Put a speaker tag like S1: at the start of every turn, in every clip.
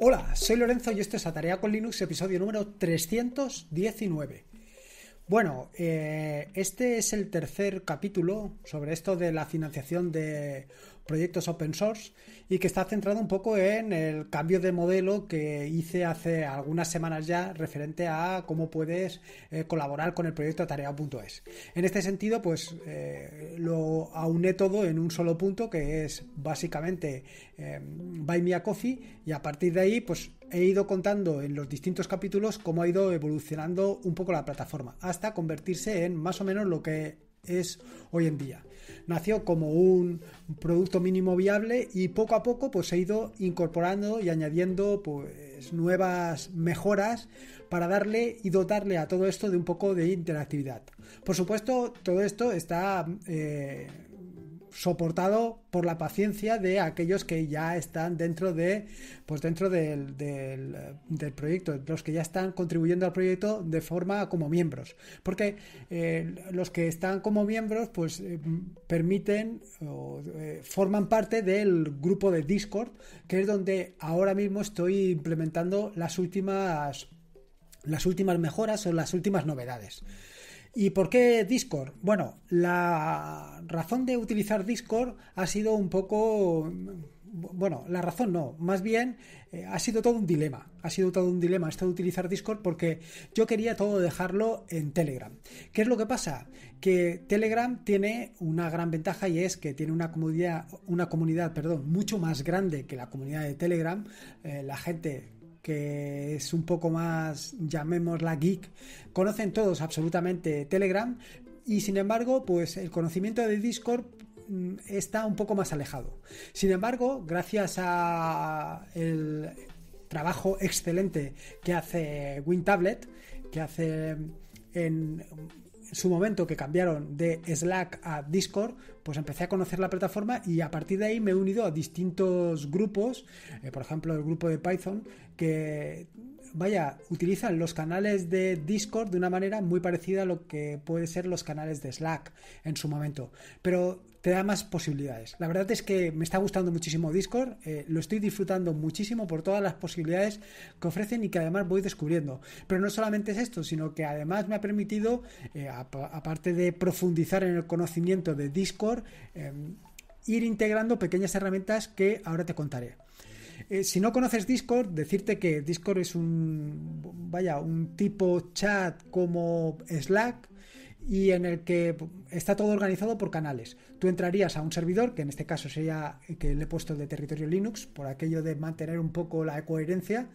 S1: Hola, soy Lorenzo y esto es tarea con Linux, episodio número 319. Bueno, eh, este es el tercer capítulo sobre esto de la financiación de proyectos open source y que está centrado un poco en el cambio de modelo que hice hace algunas semanas ya referente a cómo puedes eh, colaborar con el proyecto tarea.es. En este sentido, pues eh, lo auné todo en un solo punto que es básicamente Buy Me a Coffee y a partir de ahí, pues he ido contando en los distintos capítulos cómo ha ido evolucionando un poco la plataforma, hasta convertirse en más o menos lo que es hoy en día. Nació como un producto mínimo viable y poco a poco pues he ido incorporando y añadiendo pues nuevas mejoras para darle y dotarle a todo esto de un poco de interactividad. Por supuesto, todo esto está eh, soportado por la paciencia de aquellos que ya están dentro de pues dentro del, del, proyecto, los que ya están contribuyendo al proyecto de forma como miembros. Porque eh, los que están como miembros, pues eh, permiten o eh, forman parte del grupo de Discord, que es donde ahora mismo estoy implementando las últimas las últimas mejoras o las últimas novedades. ¿Y por qué Discord? Bueno, la razón de utilizar Discord ha sido un poco... Bueno, la razón no, más bien eh, ha sido todo un dilema. Ha sido todo un dilema esto de utilizar Discord porque yo quería todo dejarlo en Telegram. ¿Qué es lo que pasa? Que Telegram tiene una gran ventaja y es que tiene una comunidad, una comunidad perdón, mucho más grande que la comunidad de Telegram. Eh, la gente que es un poco más, llamémosla geek, conocen todos absolutamente Telegram y sin embargo, pues el conocimiento de Discord mm, está un poco más alejado. Sin embargo, gracias a el trabajo excelente que hace WinTablet, que hace en su momento que cambiaron de Slack a Discord, pues empecé a conocer la plataforma y a partir de ahí me he unido a distintos grupos, eh, por ejemplo el grupo de Python, que vaya, utilizan los canales de Discord de una manera muy parecida a lo que pueden ser los canales de Slack en su momento, pero te da más posibilidades. La verdad es que me está gustando muchísimo Discord, eh, lo estoy disfrutando muchísimo por todas las posibilidades que ofrecen y que además voy descubriendo. Pero no solamente es esto, sino que además me ha permitido, eh, aparte de profundizar en el conocimiento de Discord, eh, ir integrando pequeñas herramientas que ahora te contaré. Eh, si no conoces Discord, decirte que Discord es un, vaya, un tipo chat como Slack y en el que está todo organizado por canales. Tú entrarías a un servidor, que en este caso sería el que le he puesto el de territorio Linux, por aquello de mantener un poco la coherencia.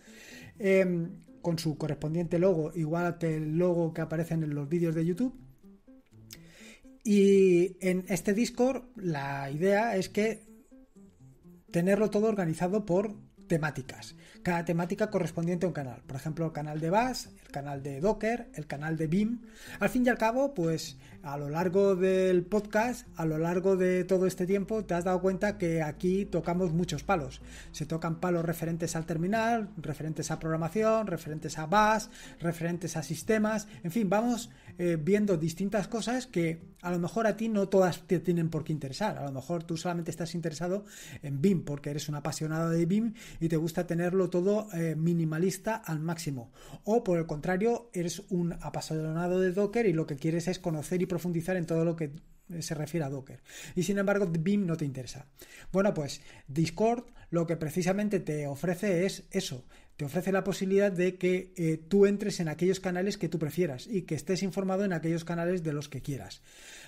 S1: Em, con su correspondiente logo, igual que el logo que aparece en los vídeos de YouTube. Y en este Discord la idea es que tenerlo todo organizado por temáticas. Cada temática correspondiente a un canal. Por ejemplo, el canal de Bash, el canal de Docker, el canal de BIM. Al fin y al cabo, pues a lo largo del podcast, a lo largo de todo este tiempo, te has dado cuenta que aquí tocamos muchos palos. Se tocan palos referentes al terminal, referentes a programación, referentes a Bash, referentes a sistemas. En fin, vamos eh, viendo distintas cosas que a lo mejor a ti no todas te tienen por qué interesar. A lo mejor tú solamente estás interesado en BIM porque eres un apasionado de BIM y te gusta tenerlo todo eh, minimalista al máximo. O por el contrario, eres un apasionado de Docker y lo que quieres es conocer y profundizar en todo lo que eh, se refiere a Docker. Y sin embargo, BIM no te interesa. Bueno, pues Discord lo que precisamente te ofrece es eso, te ofrece la posibilidad de que eh, tú entres en aquellos canales que tú prefieras y que estés informado en aquellos canales de los que quieras.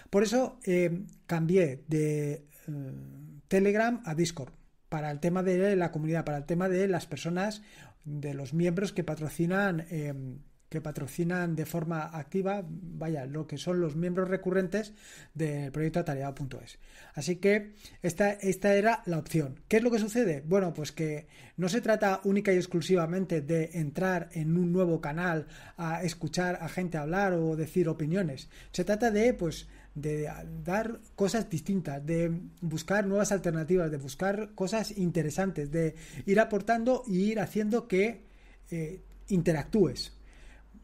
S1: Por eso eh, cambié de eh, Telegram a Discord para el tema de la comunidad, para el tema de las personas, de los miembros que patrocinan em, que patrocinan de forma activa, vaya, lo que son los miembros recurrentes del proyecto atareado.es. Así que esta, esta era la opción. ¿Qué es lo que sucede? Bueno, pues que no se trata única y exclusivamente de entrar en un nuevo canal a escuchar a gente hablar o decir opiniones. Se trata de, pues, de dar cosas distintas, de buscar nuevas alternativas, de buscar cosas interesantes, de ir aportando y ir haciendo que eh, interactúes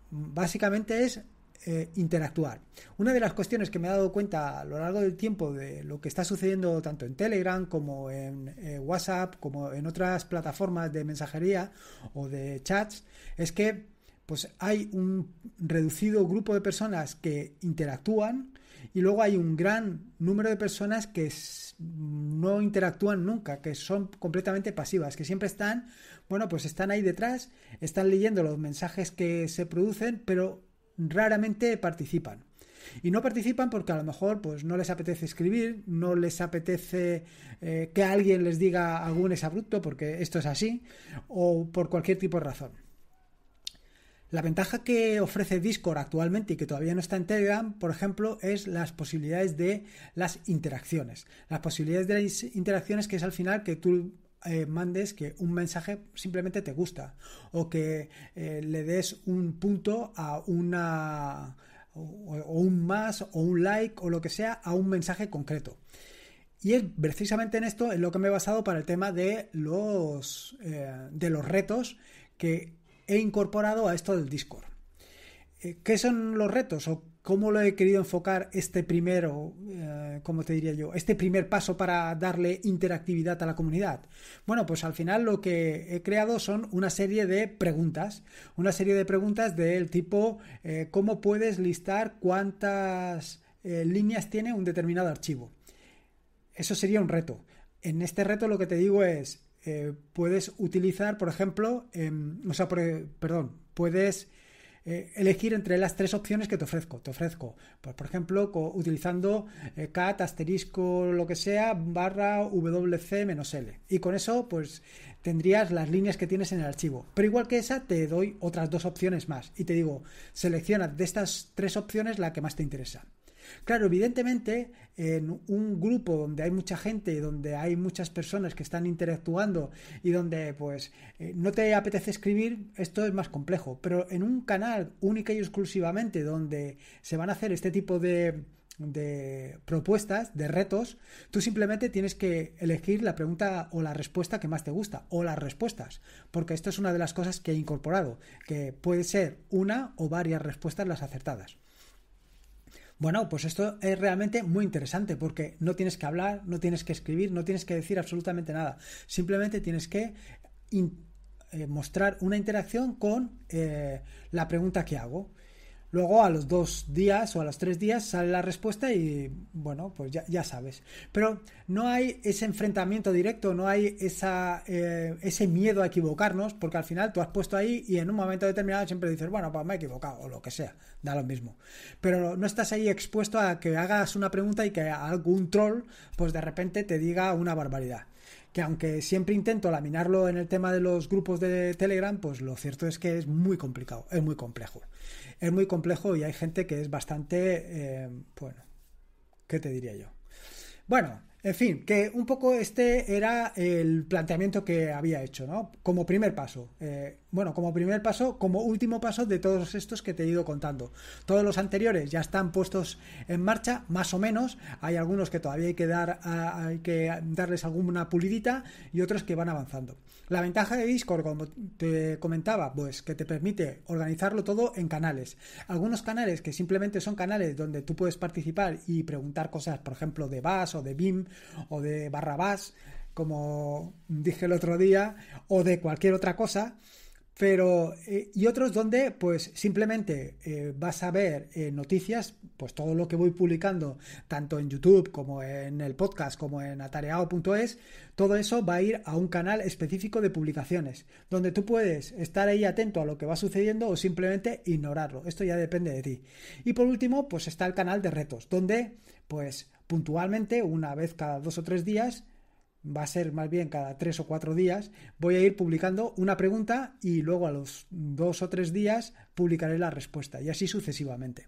S1: básicamente es eh, interactuar. Una de las cuestiones que me he dado cuenta a lo largo del tiempo de lo que está sucediendo tanto en Telegram como en eh, WhatsApp, como en otras plataformas de mensajería o de chats, es que pues hay un reducido grupo de personas que interactúan y luego hay un gran número de personas que no interactúan nunca, que son completamente pasivas, que siempre están bueno, pues están ahí detrás, están leyendo los mensajes que se producen, pero raramente participan. Y no participan porque a lo mejor pues, no les apetece escribir, no les apetece eh, que alguien les diga algún es abrupto, porque esto es así, o por cualquier tipo de razón. La ventaja que ofrece Discord actualmente y que todavía no está en Telegram, por ejemplo, es las posibilidades de las interacciones. Las posibilidades de las interacciones que es al final que tú eh, mandes que un mensaje simplemente te gusta o que eh, le des un punto a una o, un más o un like o lo que sea a un mensaje concreto. Y es precisamente en esto en lo que me he basado para el tema de los, eh, de los retos que he incorporado a esto del Discord. ¿Qué son los retos o cómo lo he querido enfocar este primero, eh, como te diría yo? Este primer paso para darle interactividad a la comunidad. Bueno, pues al final lo que he creado son una serie de preguntas. Una serie de preguntas del tipo, eh, ¿cómo puedes listar cuántas eh, líneas tiene un determinado archivo? Eso sería un reto. En este reto lo que te digo es, puedes utilizar, por ejemplo, em, o sea, perdón, puedes eh, elegir entre las tres opciones que te ofrezco. Te ofrezco, pues, por ejemplo, utilizando eh, cat, asterisco, lo que sea, barra wc-l. Y con eso, pues tendrías las líneas que tienes en el archivo. Pero igual que esa, te doy otras dos opciones más. Y te digo, selecciona de estas tres opciones la que más te interesa. Claro, evidentemente, en un grupo donde hay mucha gente, y donde hay muchas personas que están interactuando y donde pues eh, no te apetece escribir, esto es más complejo. Pero en un canal único y exclusivamente donde se van a hacer este tipo de propuestas, de retos, tú simplemente tienes que elegir la pregunta o la respuesta que más te gusta, o las respuestas, porque esto es una de las cosas que he incorporado, que puede ser una o varias respuestas las acertadas. Bueno, pues esto es realmente muy interesante porque no tienes que hablar, no tienes que escribir, no tienes que decir absolutamente nada. Simplemente tienes que eh, mostrar una interacción con eh, la pregunta que hago. Luego a los dos días o a los tres días sale la respuesta y bueno, pues ya, sabes. Pero no hay ese enfrentamiento directo, no hay esa, eh, ese miedo a equivocarnos, porque al final tú has puesto ahí y en un momento determinado siempre dices, bueno, pues me he equivocado o lo que sea, da lo mismo. Pero no estás ahí expuesto a que hagas una pregunta y que algún troll pues de repente te diga una barbaridad que aunque siempre intento laminarlo en el tema de los grupos de Telegram, pues lo cierto es que es muy complicado, es muy complejo es muy complejo y hay gente que es bastante, eh, bueno, ¿qué te diría yo? Bueno, en fin, que un poco este era el planteamiento que había hecho, ¿no? Como primer paso. Eh, bueno, como primer paso, como último paso de todos estos que te he ido contando. Todos los anteriores ya están puestos en marcha, más o menos. Hay algunos que todavía hay que, dar, hay que darles alguna pulidita y otros que van avanzando. La ventaja de Discord, como te comentaba, pues que te permite organizarlo todo en canales. Algunos canales que simplemente son canales donde tú puedes participar y preguntar cosas, por ejemplo, de BAS o de BIM o de Barrabás, como dije el otro día, o de cualquier otra cosa. Pero, eh, y otros donde, pues simplemente eh, vas a ver eh, noticias, pues todo lo que voy publicando, tanto en YouTube como en el podcast, como en atareado.es, todo eso va a ir a un canal específico de publicaciones, donde tú puedes estar ahí atento a lo que va sucediendo o simplemente ignorarlo. Esto ya depende de ti. Y por último, pues está el canal de retos, donde, pues puntualmente, una vez cada dos o tres días, va a ser más bien cada tres o cuatro días, voy a ir publicando una pregunta y luego a los dos o tres días publicaré la respuesta y así sucesivamente.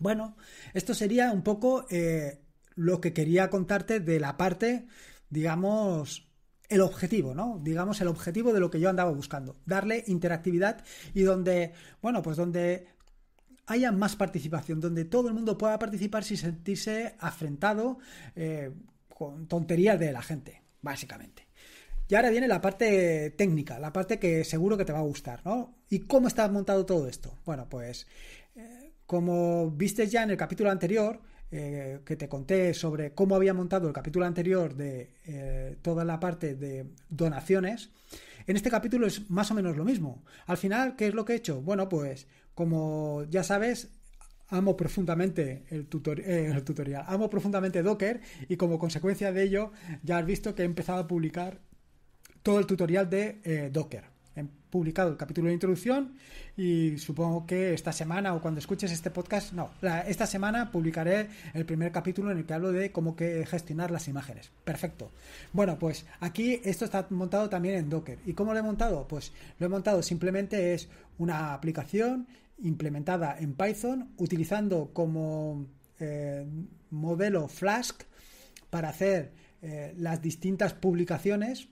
S1: Bueno, esto sería un poco eh, lo que quería contarte de la parte, digamos, el objetivo, ¿no? Digamos el objetivo de lo que yo andaba buscando, darle interactividad y donde, bueno, pues donde haya más participación, donde todo el mundo pueda participar sin sentirse afrentado eh, con tonterías de la gente, básicamente. Y ahora viene la parte técnica, la parte que seguro que te va a gustar, ¿no? ¿Y cómo está montado todo esto? Bueno, pues eh, como viste ya en el capítulo anterior, eh, que te conté sobre cómo había montado el capítulo anterior de toda la parte de donaciones, en este capítulo es más o menos lo mismo. Al final, ¿qué es lo que he hecho? Bueno, pues como ya sabes, amo profundamente eh, el, tutorial, amo profundamente Docker y como consecuencia de ello ya has visto que he empezado a publicar todo el tutorial de eh, Docker. He publicado el capítulo de introducción y supongo que esta semana o cuando escuches este podcast, no, esta semana publicaré el primer capítulo en el que hablo de cómo gestionar las imágenes. Perfecto. Bueno, pues aquí esto está montado también en Docker. ¿Y cómo lo he montado? Pues lo he montado simplemente es una aplicación implementada en Python utilizando como eh, modelo Flask para hacer eh, las distintas publicaciones.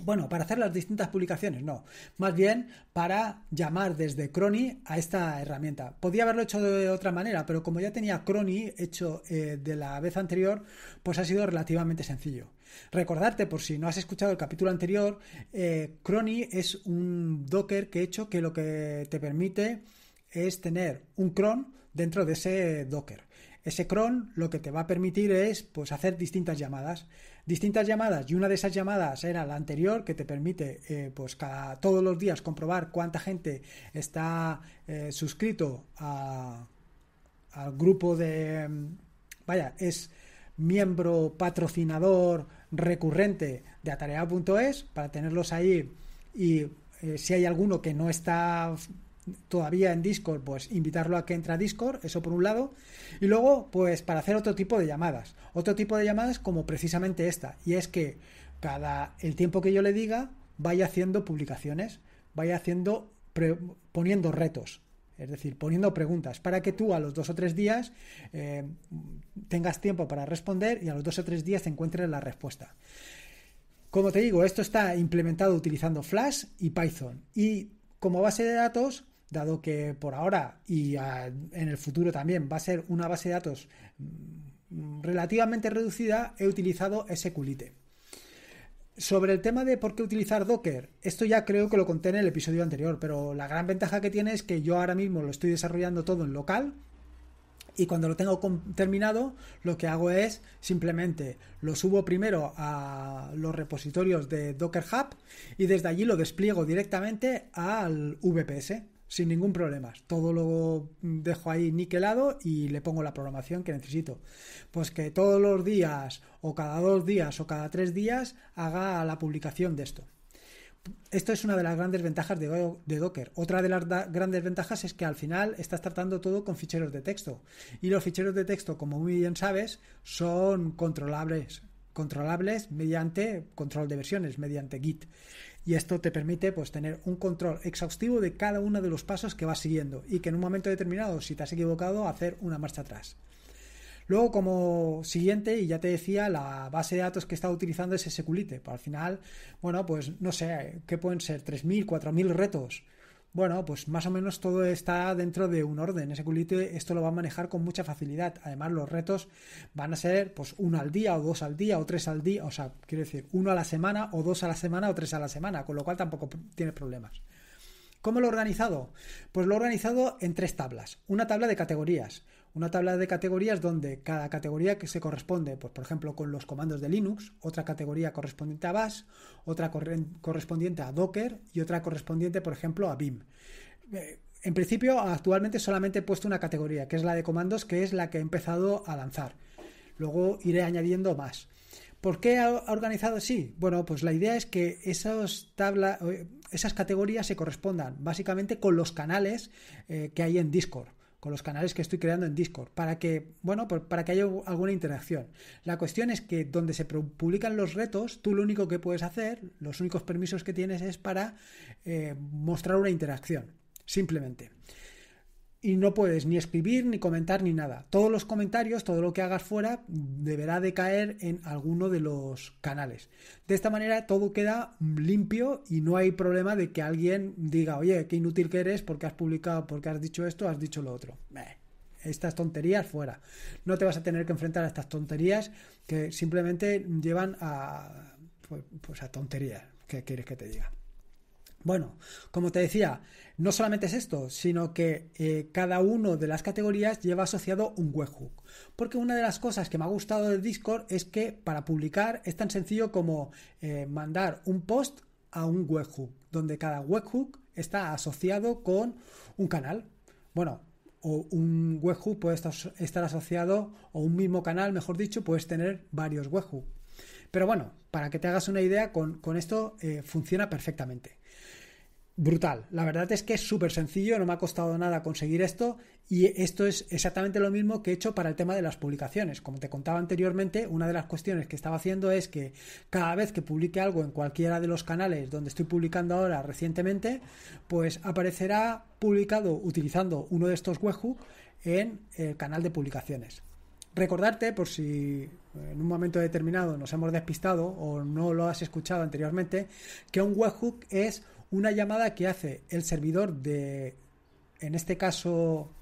S1: Bueno, para hacer las distintas publicaciones, no. Más bien para llamar desde Crony a esta herramienta. Podía haberlo hecho de otra manera, pero como ya tenía Crony hecho eh, de la vez anterior, pues ha sido relativamente sencillo. Recordarte, por si no has escuchado el capítulo anterior, eh, Crony es un Docker que he hecho que lo que te permite es tener un cron dentro de ese Docker. Ese cron lo que te va a permitir es pues, hacer distintas llamadas. Distintas llamadas, y una de esas llamadas era la anterior, que te permite eh, pues, cada, todos los días comprobar cuánta gente está eh, suscrito a, al grupo de... Mm, vaya, es miembro, patrocinador, recurrente de atareado.es para tenerlos ahí, y eh, si hay alguno que no está todavía en Discord, pues invitarlo a que entre a Discord, eso por un lado, y luego pues para hacer otro tipo de llamadas, otro tipo de llamadas como precisamente esta, y es que cada el tiempo que yo le diga vaya haciendo publicaciones, vaya haciendo poniendo retos. Es decir, poniendo preguntas para que tú a los dos o tres días eh, tengas tiempo para responder y a los dos o tres días te encuentres la respuesta. Como te digo, esto está implementado utilizando Flash y Python. Y como base de datos, dado que por ahora y en el futuro también va a ser una base de datos mm, relativamente reducida, he utilizado SQLite. Sobre el tema de por qué utilizar Docker, esto ya creo que lo conté en el episodio anterior, pero la gran ventaja que tiene es que yo ahora mismo lo estoy desarrollando todo en local y cuando lo tengo terminado lo que hago es simplemente lo subo primero a los repositorios de Docker Hub y desde allí lo despliego directamente al VPS sin ningún problema. Todo lo dejo ahí niquelado y le pongo la programación que necesito. Pues que todos los días o cada dos días o cada tres días haga la publicación de esto. Esto es una de las grandes ventajas de, de Docker. Otra de las grandes ventajas es que al final estás tratando todo con ficheros de texto. Y los ficheros de texto, como muy bien sabes, son controlables controlables mediante control de versiones, mediante Git y esto te permite pues tener un control exhaustivo de cada uno de los pasos que vas siguiendo y que en un momento determinado si te has equivocado hacer una marcha atrás. Luego como siguiente, y ya te decía, la base de datos que está estado utilizando es SQLite. Pues, al final, bueno, pues no sé, ¿qué pueden ser? 3.000, 4.000 retos bueno, pues más o menos todo está dentro de un orden. Ese culito esto lo va a manejar con mucha facilidad. Además, los retos van a ser pues uno al día, o dos al día, o tres al día. O sea, quiero decir, uno a la semana, o dos a la semana, o tres a la semana, con lo cual tampoco tiene problemas. ¿Cómo lo he organizado? Pues lo he organizado en tres tablas. Una tabla de categorías. Una tabla de categorías donde cada categoría que se corresponde, pues, por ejemplo, con los comandos de Linux, otra categoría correspondiente a Bash, otra correspondiente a Docker y otra correspondiente, por ejemplo, a BIM. Eh, en principio, actualmente solamente he puesto una categoría, que es la de comandos, que es la que he empezado a lanzar. Luego iré añadiendo más. ¿Por qué ha organizado así? Bueno, pues la idea es que esas, eh, esas categorías se correspondan básicamente con los canales eh, que hay en Discord con los canales que estoy creando en Discord, para que, bueno, pues, para que haya alguna interacción. La cuestión es que donde se publican los retos, tú lo único que puedes hacer, los únicos permisos que tienes es para eh, mostrar una interacción, simplemente y no puedes ni escribir, ni comentar, ni nada. Todos los comentarios, todo lo que hagas fuera, deberá de caer en alguno de los canales. De esta manera todo queda limpio y no hay problema de que alguien diga, oye, qué inútil que eres porque has publicado, porque has dicho esto, has dicho lo otro. estas tonterías fuera. No te vas a tener que enfrentar a estas tonterías que simplemente llevan a, pues, pues a tonterías. ¿Qué quieres que te diga? Bueno, como te decía, no solamente es esto, sino que eh, cada una de las categorías lleva asociado un webhook. Porque una de las cosas que me ha gustado de Discord es que para publicar es tan sencillo como eh, mandar un post a un webhook, donde cada webhook está asociado con un canal. Bueno, o un webhook puede estar, asociado, o un mismo canal, mejor dicho, puedes tener varios webhooks. Pero bueno, para que te hagas una idea, con, esto eh, funciona perfectamente brutal. La verdad es que es súper sencillo, no me ha costado nada conseguir esto y esto es exactamente lo mismo que he hecho para el tema de las publicaciones. Como te contaba anteriormente, una de las cuestiones que estaba haciendo es que cada vez que publique algo en cualquiera de los canales donde estoy publicando ahora recientemente, pues aparecerá publicado utilizando uno de estos webhooks en el canal de publicaciones. Recordarte, por si en un momento determinado nos hemos despistado o no lo has escuchado anteriormente, que un webhook es una llamada que hace el servidor de, en este caso,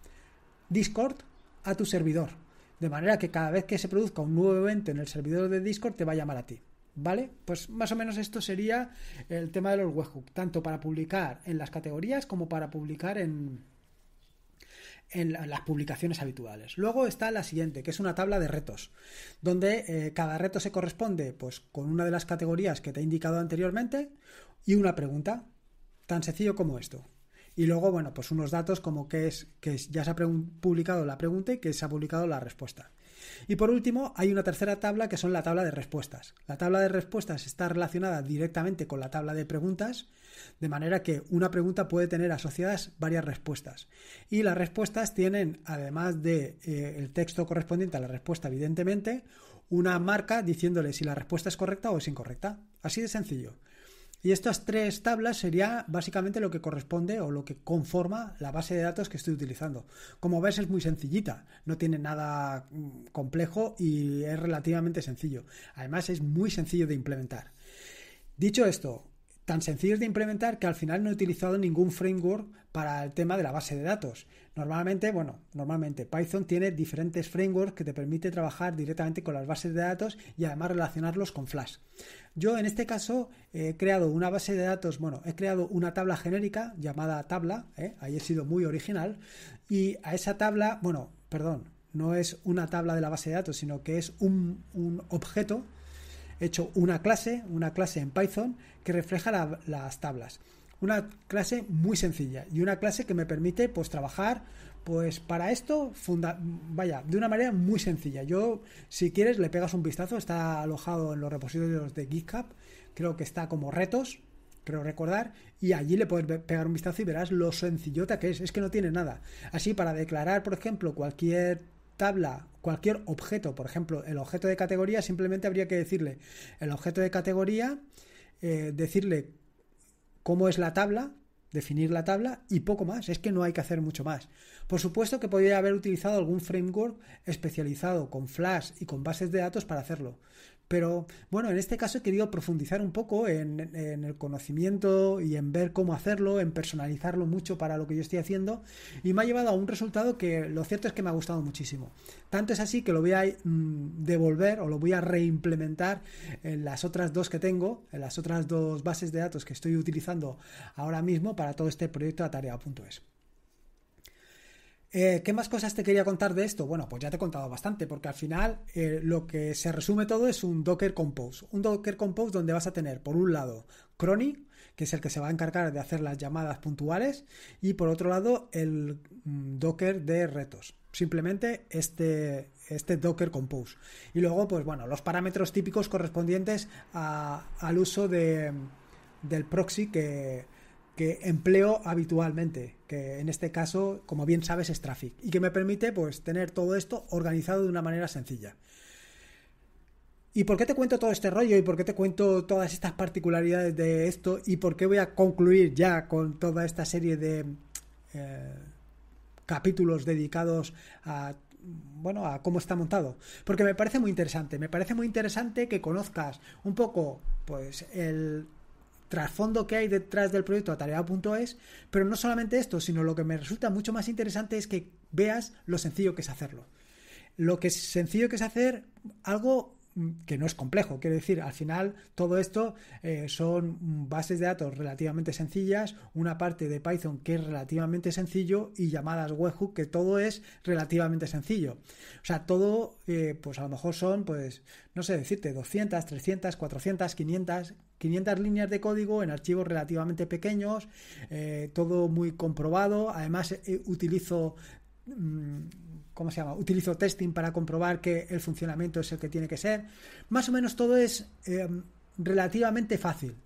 S1: Discord, a tu servidor. De manera que cada vez que se produzca un nuevo evento en el servidor de Discord te va a llamar a ti. ¿Vale? Pues más o menos esto sería el tema de los webhooks, tanto para publicar en las categorías como para publicar en, en las publicaciones habituales. Luego está la siguiente, que es una tabla de retos, donde eh, cada reto se corresponde pues, con una de las categorías que te he indicado anteriormente y una pregunta. Tan sencillo como esto. Y luego, bueno, pues unos datos como que es que ya se ha publicado la pregunta y que se ha publicado la respuesta. Y por último, hay una tercera tabla que son la tabla de respuestas. La tabla de respuestas está relacionada directamente con la tabla de preguntas, de manera que una pregunta puede tener asociadas varias respuestas. Y las respuestas tienen, además de eh, el texto correspondiente a la respuesta, evidentemente, una marca diciéndole si la respuesta es correcta o es incorrecta. Así de sencillo. Y estas tres tablas sería básicamente lo que corresponde o lo que conforma la base de datos que estoy utilizando. Como ves es muy sencillita, no tiene nada mm, complejo y es relativamente sencillo. Además es muy sencillo de implementar. Dicho esto, tan sencillos de implementar que al final no he utilizado ningún framework para el tema de la base de datos. Normalmente, bueno, normalmente Python tiene diferentes frameworks que te permite trabajar directamente con las bases de datos y además relacionarlos con Flash. Yo en este caso he creado una base de datos, bueno, he creado una tabla genérica llamada tabla, ¿eh? ahí he sido muy original, y a esa tabla, bueno, perdón, no es una tabla de la base de datos, sino que es un, un objeto he hecho una clase, una clase en Python que refleja las tablas. Una clase muy sencilla y una clase que me permite pues trabajar pues para esto, funda vaya, de una manera muy sencilla. Yo, si quieres, le pegas un vistazo, está alojado en los repositorios de GitHub, creo que está como retos, creo recordar, y allí le puedes pegar un vistazo y verás lo sencillota que es, es que no tiene nada. Así, para declarar, por ejemplo, cualquier tabla, cualquier objeto, por ejemplo, el objeto de categoría, simplemente habría que decirle el objeto de categoría, eh, decirle cómo es la tabla, definir la tabla y poco más. Es que no hay que hacer mucho más. Por supuesto que podría haber utilizado algún framework especializado con Flash y con bases de datos para hacerlo, pero bueno, en este caso he querido profundizar un poco en, el conocimiento y en ver cómo hacerlo, en personalizarlo mucho para lo que yo estoy haciendo y me ha llevado a un resultado que lo cierto es que me ha gustado muchísimo. Tanto es así que lo voy a mm, devolver o lo voy a reimplementar en las otras dos que tengo, en las otras dos bases de datos que estoy utilizando ahora mismo para todo este proyecto tarea.es. Eh, ¿Qué más cosas te quería contar de esto? Bueno, pues ya te he contado bastante, porque al final eh, lo que se resume todo es un Docker Compose. Un Docker Compose donde vas a tener, por un lado, Crony, que es el que se va a encargar de hacer las llamadas puntuales, y por otro lado, el mm, Docker de retos. Simplemente este, este Docker Compose. Y luego, pues bueno, los parámetros típicos correspondientes al uso del proxy que, empleo habitualmente, que en este caso, como bien sabes, es Traffic, y que me permite pues, tener todo esto organizado de una manera sencilla. ¿Y por qué te cuento todo este rollo? ¿Y por qué te cuento todas estas particularidades de esto? ¿Y por qué voy a concluir ya con toda esta serie de eh, capítulos dedicados a bueno, a cómo está montado. Porque me parece muy interesante. Me parece muy interesante que conozcas un poco, pues, el trasfondo que hay detrás del proyecto atareado.es, pero no solamente esto, sino lo que me resulta mucho más interesante es que veas lo sencillo que es hacerlo. Lo que es sencillo que es hacer algo que no es complejo, quiero decir, al final todo esto eh, son bases de datos relativamente sencillas, una parte de Python que es relativamente sencillo y llamadas webhook que todo es relativamente sencillo. O sea, todo, eh, pues a lo mejor son, pues, no sé decirte, 200, 300, 400, 500, 500 líneas de código en archivos relativamente pequeños, eh, todo muy comprobado. Además, eh, eh, utilizo mm, ¿cómo se llama? Utilizo testing para comprobar que el funcionamiento es el que tiene que ser. Más o menos todo es em, relativamente fácil.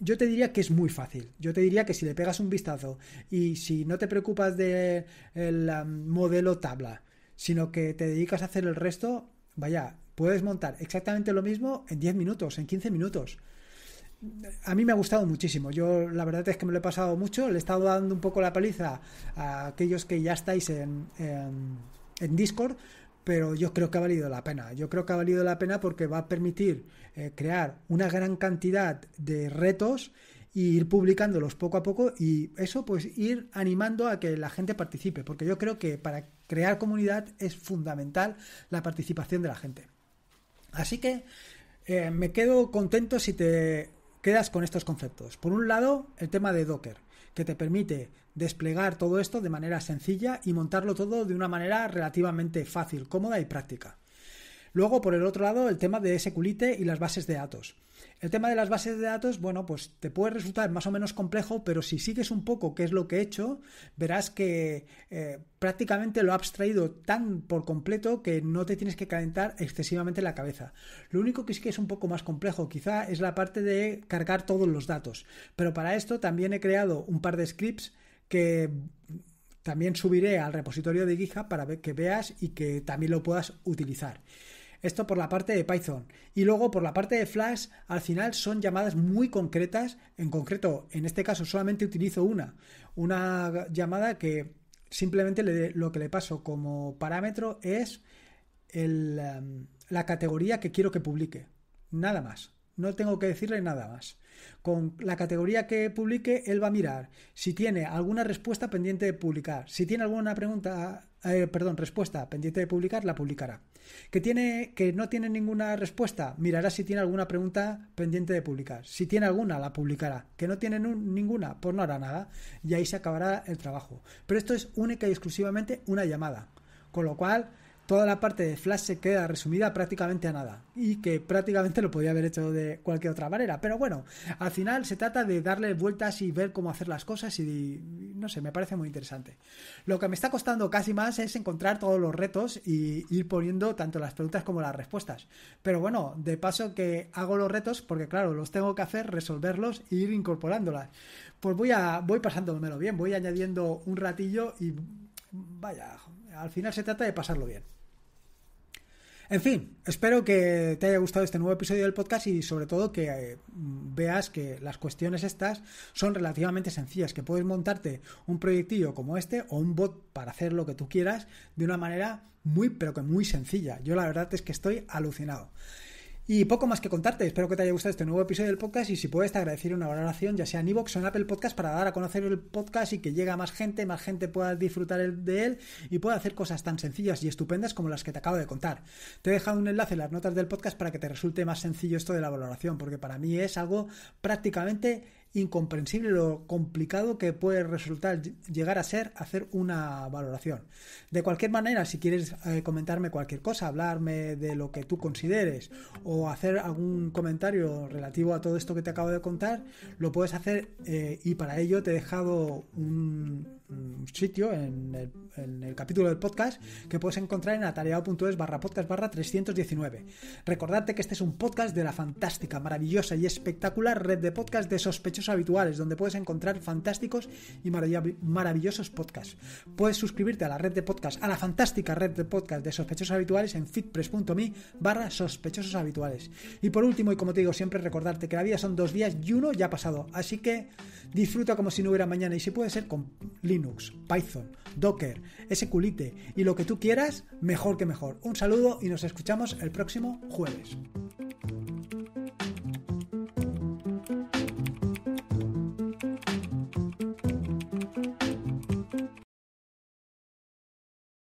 S1: Yo te diría que es muy fácil. Yo te diría que si le pegas un vistazo y si no te preocupas del el modelo tabla, sino que te dedicas a hacer el resto, vaya, puedes montar exactamente lo mismo en 10 minutos, en 15 minutos a mí me ha gustado muchísimo. Yo la verdad es que me lo he pasado mucho. Le he estado dando un poco la paliza a aquellos que ya estáis en, en, Discord, pero yo creo que ha valido la pena. Yo creo que ha valido la pena porque va a permitir eh, crear una gran cantidad de retos y ir publicándolos poco a poco y eso pues ir animando a que la gente participe, porque yo creo que para crear comunidad es fundamental la participación de la gente. Así que eh, me quedo contento si te quedas con estos conceptos. Por un lado, el tema de Docker, que te permite desplegar todo esto de manera sencilla y montarlo todo de una manera relativamente fácil, cómoda y práctica. Luego, por el otro lado, el tema de SQLite y las bases de datos. El tema de las bases de datos, bueno, pues te puede resultar más o menos complejo, pero si sigues un poco qué es lo que he hecho, verás que eh, prácticamente lo he abstraído tan por completo que no te tienes que calentar excesivamente la cabeza. Lo único que sí que es un poco más complejo quizá es la parte de cargar todos los datos, pero para esto también he creado un par de scripts que también subiré al repositorio de GitHub para que veas y que también lo puedas utilizar. Esto por la parte de Python. Y luego por la parte de Flash, al final son llamadas muy concretas. En concreto, en este caso solamente utilizo una. Una llamada que simplemente le, lo que le paso como parámetro es el, em, la categoría que quiero que publique. Nada más. No tengo que decirle nada más. Con la categoría que publique, él va a mirar si tiene alguna respuesta pendiente de publicar. Si tiene alguna pregunta, eh, perdón, respuesta pendiente de publicar, la publicará. Que, tiene, que no tiene ninguna respuesta, mirará si tiene alguna pregunta pendiente de publicar. Si tiene alguna, la publicará. Que no tiene ninguna, pues no hará nada. Y ahí se acabará el trabajo. Pero esto es única y exclusivamente una llamada. Con lo cual, toda la parte de Flash se queda resumida prácticamente a nada y que prácticamente lo podía haber hecho de cualquier otra manera. Pero bueno, al final se trata de darle vueltas y ver cómo hacer las cosas y no sé, me parece muy interesante. Lo que me está costando casi más es encontrar todos los retos y ir poniendo tanto las preguntas como las respuestas. Pero bueno, de paso que hago los retos porque claro, los tengo que hacer, resolverlos e ir incorporándolas. Pues voy a voy pasándomelo bien, voy añadiendo un ratillo y vaya, al final se trata de pasarlo bien. En fin, espero que te haya gustado este nuevo episodio del podcast y sobre todo que eh, veas que las cuestiones estas son relativamente sencillas, que puedes montarte un proyectillo como este o un bot para hacer lo que tú quieras de una manera muy pero que muy sencilla. Yo la verdad es que estoy alucinado. Y poco más que contarte. Espero que te haya gustado este nuevo episodio del podcast y si puedes te agradecer una valoración, ya sea en iVoox o en Apple Podcast, para dar a conocer el podcast y que llegue a más gente, más gente pueda disfrutar de él y pueda hacer cosas tan sencillas y estupendas como las que te acabo de contar. Te he dejado un enlace en las notas del podcast para que te resulte más sencillo esto de la valoración, porque para mí es algo prácticamente incomprensible lo complicado que puede resultar llegar a ser hacer una valoración. De cualquier manera, si quieres eh, comentarme cualquier cosa, hablarme de lo que tú consideres o hacer algún comentario relativo a todo esto que te acabo de contar, lo puedes hacer eh, y para ello te he dejado un, sitio, en el, capítulo del podcast, que puedes encontrar en atareado.es barra podcast barra 319. Recordarte que este es un podcast de la fantástica, maravillosa y espectacular red de podcast de sospechosos habituales, donde puedes encontrar fantásticos y maravillosos podcasts. Puedes suscribirte a la red de podcast, a la fantástica red de podcast de sospechosos habituales en fitpress.me barra sospechosos habituales. Y por último, y como te digo siempre, recordarte que la vida son dos días y uno ya ha pasado, así que disfruta como si no hubiera mañana y si puede ser con Linux, Python, Docker, SQLite y lo que tú quieras, mejor que mejor. Un saludo y nos escuchamos el próximo jueves.